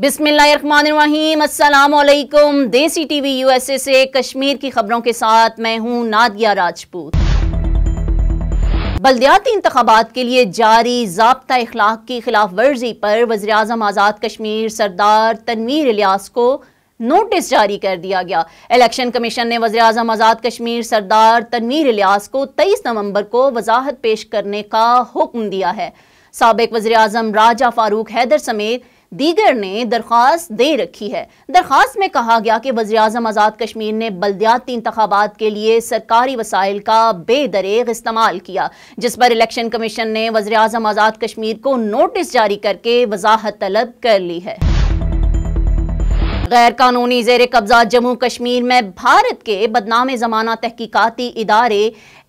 बिस्मिल्लाम देसी TV USA से कश्मीर की खबरों के साथ मैं हूं नादिया राजपूत बल्दियाती इंतबात के लिए जारी जबता इखलाक की खिलाफ वर्जी पर वजी अजम आज़ाद कश्मीर सरदार तनवीर इलियास को नोटिस जारी कर दिया गया इलेक्शन कमीशन ने वजी अजम आज़ाद कश्मीर सरदार तनवीर इलियास को तेईस नवंबर को वजाहत पेश करने का हुक्म दिया है सबक वजी अजम राजा फारूक हैदर समेत दीगर ने दरख्वास्त दे रखी है दरख्वास्त में कहा गया कि वजी अजम आज़ाद कश्मीर ने बल्दियाती इंतबात के लिए सरकारी वसाइल का बेदरेग इस्तेमाल किया जिस पर इलेक्शन कमीशन ने वजी अजम आज़ाद कश्मीर को नोटिस जारी करके वजाहत तलब कर ली है गैर कानूनी जेर कब्जा जम्मू कश्मीर में भारत के बदनाम जमाना तहकीकती इदारे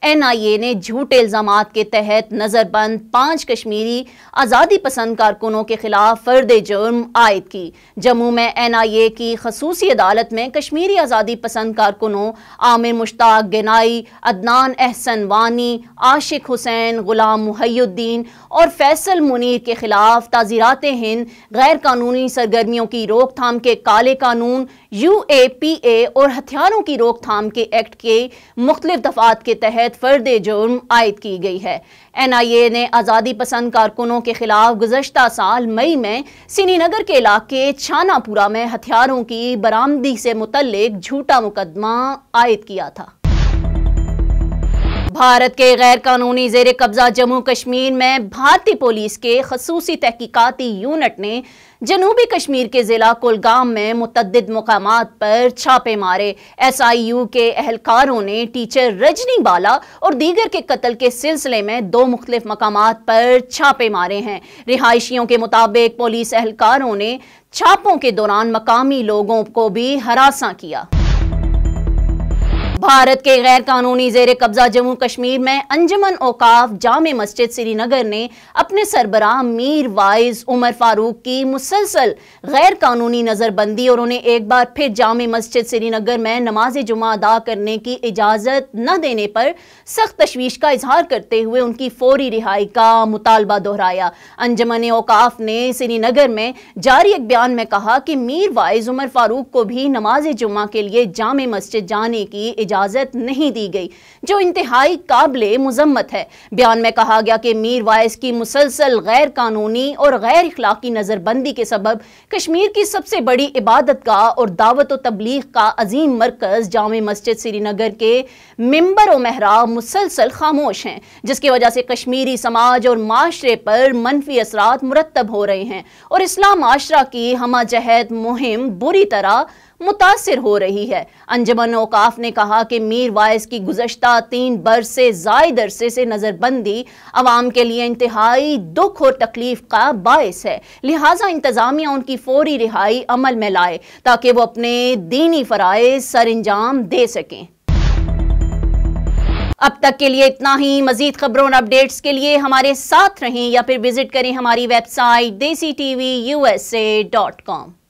एन आई ए ने झूठे इल्जाम के तहत नज़रबंद पाँच कश्मीरी आज़ादी पसंद कारकुनों के खिलाफ फर्द जुर्म आयद की जम्मू में एन आई ए की खसूसी अदालत में कश्मीरी आज़ादी पसंद कारकुनों आमिर मुश्ताक गनाई अदनान एहसन वानी आशिक हुसैन गुलाम मुहैद्दीन और फैसल मुनीर के खिलाफ ताज़ीरत हिंद गैर कानूनी सरगर्मियों की रोकथाम के काले वाले कानून यू ए पी ए और हथियारों की रोकथाम के एक्ट के मुख्तलिफ दफात के तहत फर्द जुर्म आयद की गई है एन आई ए ने आज़ादी पसंद कारकुनों के खिलाफ गुजशत साल मई में श्रीनगर के इलाके छानापुरा में हथियारों की बरामदी से मुतलक झूठा मुकदमा आयद किया था भारत के गैर कानूनी जेर कब्जा जम्मू कश्मीर में भारतीय पुलिस के खसूसी तहकीकती यूनिट ने जनूबी कश्मीर के ज़िला कुलगाम में मुतद मकाम पर छापे मारे एस आई यू के एहलकारों ने टीचर रजनी बाला और दीगर के कत्ल के सिलसिले में दो मुख्तफ मकाम पर छापे मारे हैं रिहायशियों के मुताबिक पुलिस एहलकारों ने छापों के दौरान मकामी लोगों को भी हरासा किया भारत के गैर कानूनी जेर कब्जा जम्मू कश्मीर में अंजमन औकाफ जाम मस्जिद श्रीनगर ने अपने सरबरा मीर वाइज उमर फारूक की मुसलसल गैर कानूनी नज़रबंदी और उन्हें एक बार फिर जाम मस्जिद श्रीनगर में नमाज जुमा अदा करने की इजाज़त न देने पर सख्त तशवीश का इजहार करते हुए उनकी फौरी रिहाई का मुतालबा दोहराया अंजमन औकाफ ने श्रीनगर में जारी एक बयान में कहा कि मीर वाइज उमर फारूक को भी नमाज जुमा के लिए जाम मस्जिद जाने की इजाज़त नहीं दी गई जो इंतहाई काबिल मजम्मत है बयान में कहा गया कि मीर वाइस की मुसलसल गैर कानूनी और गैर इखलाकी नज़रबंदी के सबब कश्मीर की सबसे बड़ी इबादत का और दावत व तबलीग का अजीम मरकज़ जामे मस्जिद श्रीनगर के मम्बर व महराब मुसलसल खामोश हैं जिसकी वजह से कश्मीरी समाज और माशरे पर मनफी असरा मुरतब हो रहे हैं और इस्लाम आशरा की हमा जहद मुहिम बुरी तरह मुतासर हो रही है अंजमन अवकाफ ने कहा कि मीर वायस की गुजशत तीन बरस से जायद अरसे से नज़रबंदी आवाम के लिए इंतहाई दुख और तकलीफ का बायस है लिहाजा इंतज़ामिया उनकी फौरी रिहाई अमल में लाए ताकि वो अपने दीनी फराय सर अंजाम दे सकें अब तक के लिए इतना ही मजीद खबरों और अपडेट्स के लिए हमारे साथ रहें या फिर विजिट करें हमारी website Desi T V U S A dot com